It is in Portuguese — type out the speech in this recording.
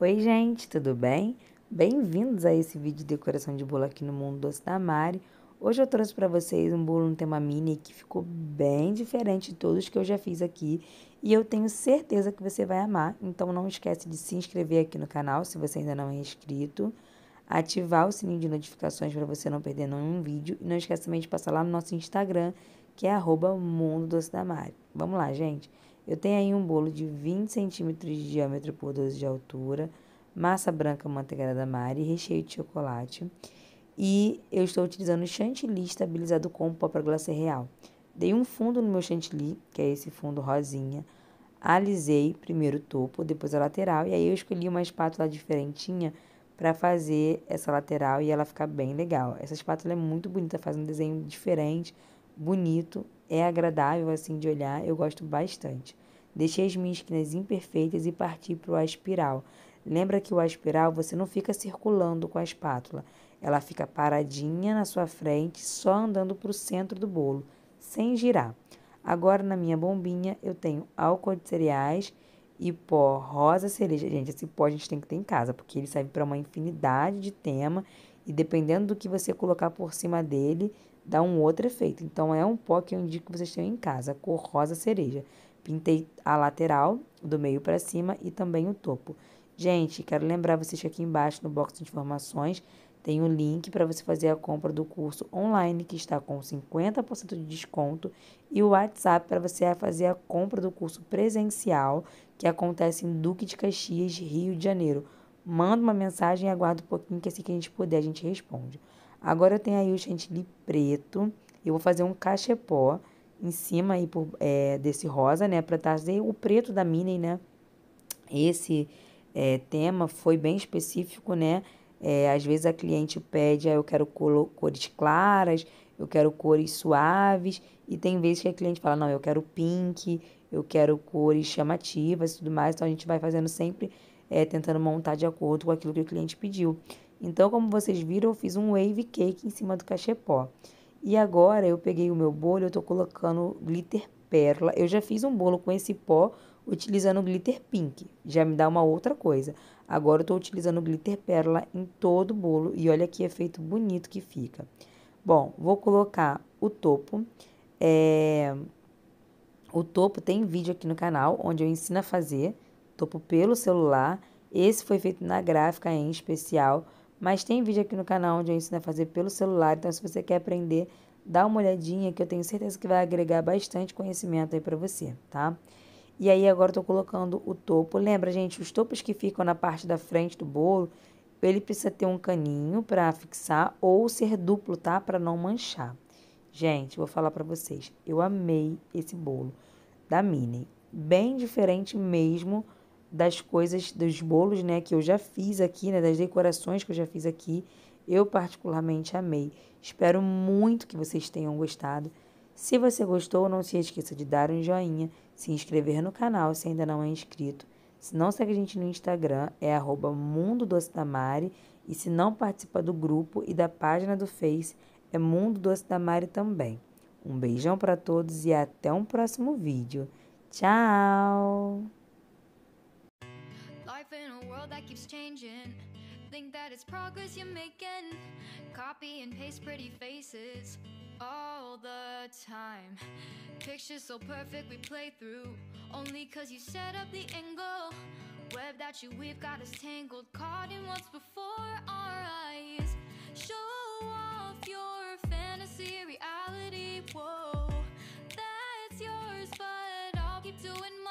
Oi gente, tudo bem? Bem-vindos a esse vídeo de decoração de bolo aqui no Mundo Doce da Mari. Hoje eu trouxe para vocês um bolo no tema mini que ficou bem diferente de todos que eu já fiz aqui e eu tenho certeza que você vai amar, então não esquece de se inscrever aqui no canal se você ainda não é inscrito, ativar o sininho de notificações para você não perder nenhum vídeo e não esquece também de passar lá no nosso Instagram que é arroba Mundo Doce da Mari. Vamos lá, gente! Eu tenho aí um bolo de 20 centímetros de diâmetro por 12 de altura, massa branca manteigada Mari, recheio de chocolate. E eu estou utilizando chantilly estabilizado com pó glacê real. Dei um fundo no meu chantilly, que é esse fundo rosinha. Alisei primeiro o topo, depois a lateral. E aí eu escolhi uma espátula diferentinha para fazer essa lateral e ela ficar bem legal. Essa espátula é muito bonita, faz um desenho diferente, bonito, é agradável assim de olhar, eu gosto bastante. Deixei as minhas esquinas imperfeitas e parti para o aspiral. Lembra que o aspiral você não fica circulando com a espátula, ela fica paradinha na sua frente, só andando para o centro do bolo, sem girar. Agora na minha bombinha eu tenho álcool de cereais e pó rosa cereja. Gente, esse pó a gente tem que ter em casa, porque ele serve para uma infinidade de tema e dependendo do que você colocar por cima dele, dá um outro efeito. Então é um pó que eu indico que vocês tenham em casa, cor rosa cereja. Pintei a lateral, do meio para cima e também o topo. Gente, quero lembrar vocês que aqui embaixo no box de informações tem o um link para você fazer a compra do curso online que está com 50% de desconto e o WhatsApp para você fazer a compra do curso presencial que acontece em Duque de Caxias, Rio de Janeiro manda uma mensagem e aguarda um pouquinho que assim que a gente puder a gente responde. Agora eu tenho aí o chantilly preto, eu vou fazer um cachepó em cima aí por, é, desse rosa, né, para trazer o preto da Minnie, né. Esse é, tema foi bem específico, né, é, às vezes a cliente pede, ah, eu quero cores claras, eu quero cores suaves, e tem vezes que a cliente fala, não, eu quero pink, eu quero cores chamativas e tudo mais, então a gente vai fazendo sempre é, tentando montar de acordo com aquilo que o cliente pediu. Então, como vocês viram, eu fiz um wave cake em cima do cachepó. E agora eu peguei o meu bolo, eu tô colocando glitter pérola. Eu já fiz um bolo com esse pó utilizando glitter pink. Já me dá uma outra coisa. Agora eu tô utilizando glitter pérola em todo o bolo e olha que efeito bonito que fica. Bom, vou colocar o topo. É... O topo tem vídeo aqui no canal onde eu ensino a fazer, topo pelo celular. Esse foi feito na gráfica em especial, mas tem vídeo aqui no canal onde eu ensino a fazer pelo celular, então se você quer aprender, dá uma olhadinha que eu tenho certeza que vai agregar bastante conhecimento aí para você, tá? E aí agora eu tô colocando o topo. Lembra, gente, os topos que ficam na parte da frente do bolo, ele precisa ter um caninho para fixar ou ser duplo, tá? Para não manchar. Gente, vou falar para vocês, eu amei esse bolo da Mini. Bem diferente mesmo das coisas, dos bolos, né, que eu já fiz aqui, né, das decorações que eu já fiz aqui. Eu particularmente amei. Espero muito que vocês tenham gostado. Se você gostou, não se esqueça de dar um joinha, se inscrever no canal se ainda não é inscrito. Se não segue a gente no Instagram, é arroba Mundo Doce da Mari. E se não participa do grupo e da página do Face, é Mundo Doce da Mari também. Um beijão para todos e até um próximo vídeo. Tchau! in a world that keeps changing. Think that it's progress you're making. Copy and paste pretty faces all the time. Pictures so perfect we play through. Only cause you set up the angle. Web that you we've got us tangled. Caught in what's before our eyes. Show off your fantasy reality. Whoa, that's yours, but I'll keep doing